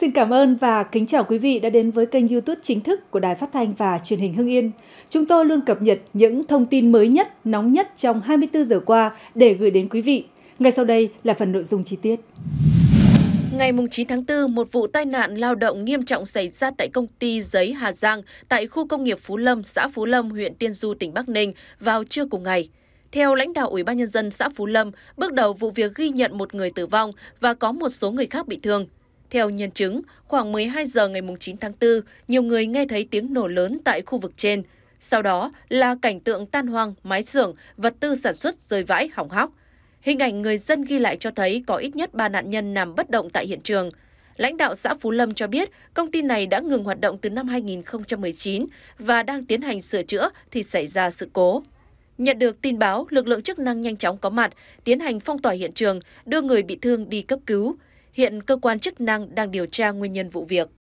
Xin cảm ơn và kính chào quý vị đã đến với kênh YouTube chính thức của Đài Phát thanh và Truyền hình Hưng Yên. Chúng tôi luôn cập nhật những thông tin mới nhất, nóng nhất trong 24 giờ qua để gửi đến quý vị. Ngay sau đây là phần nội dung chi tiết. Ngày 9 tháng 4, một vụ tai nạn lao động nghiêm trọng xảy ra tại công ty giấy Hà Giang tại khu công nghiệp Phú Lâm, xã Phú Lâm, huyện Tiên Du, tỉnh Bắc Ninh vào trưa cùng ngày. Theo lãnh đạo Ủy ban nhân dân xã Phú Lâm, bước đầu vụ việc ghi nhận một người tử vong và có một số người khác bị thương. Theo nhân chứng, khoảng 12 giờ ngày 9 tháng 4, nhiều người nghe thấy tiếng nổ lớn tại khu vực trên. Sau đó là cảnh tượng tan hoang, mái xưởng, vật tư sản xuất rơi vãi hỏng hóc. Hình ảnh người dân ghi lại cho thấy có ít nhất 3 nạn nhân nằm bất động tại hiện trường. Lãnh đạo xã Phú Lâm cho biết công ty này đã ngừng hoạt động từ năm 2019 và đang tiến hành sửa chữa thì xảy ra sự cố. Nhận được tin báo, lực lượng chức năng nhanh chóng có mặt, tiến hành phong tỏa hiện trường, đưa người bị thương đi cấp cứu. Hiện cơ quan chức năng đang điều tra nguyên nhân vụ việc.